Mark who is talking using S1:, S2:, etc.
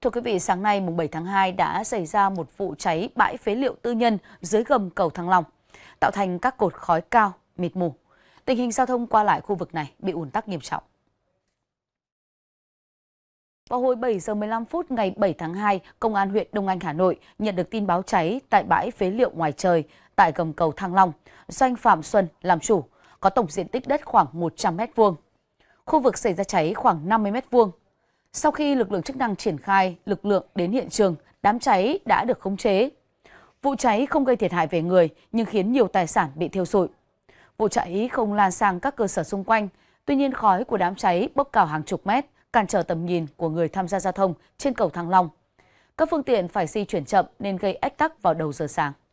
S1: Thưa quý vị, sáng nay mùng 7 tháng 2 đã xảy ra một vụ cháy bãi phế liệu tư nhân dưới gầm cầu Thăng Long, tạo thành các cột khói cao, mịt mù. Tình hình giao thông qua lại khu vực này bị ùn tắc nghiêm trọng. Vào hồi 7 giờ 15 phút ngày 7 tháng 2, Công an huyện Đông Anh, Hà Nội nhận được tin báo cháy tại bãi phế liệu ngoài trời tại gầm cầu Thăng Long, do anh Phạm Xuân làm chủ, có tổng diện tích đất khoảng 100 m2. Khu vực xảy ra cháy khoảng 50 m2, sau khi lực lượng chức năng triển khai lực lượng đến hiện trường, đám cháy đã được khống chế. Vụ cháy không gây thiệt hại về người nhưng khiến nhiều tài sản bị thiêu rụi. Vụ cháy không lan sang các cơ sở xung quanh, tuy nhiên khói của đám cháy bốc cao hàng chục mét, cản trở tầm nhìn của người tham gia giao thông trên cầu Thăng Long. Các phương tiện phải di chuyển chậm nên gây ách tắc vào đầu giờ sáng.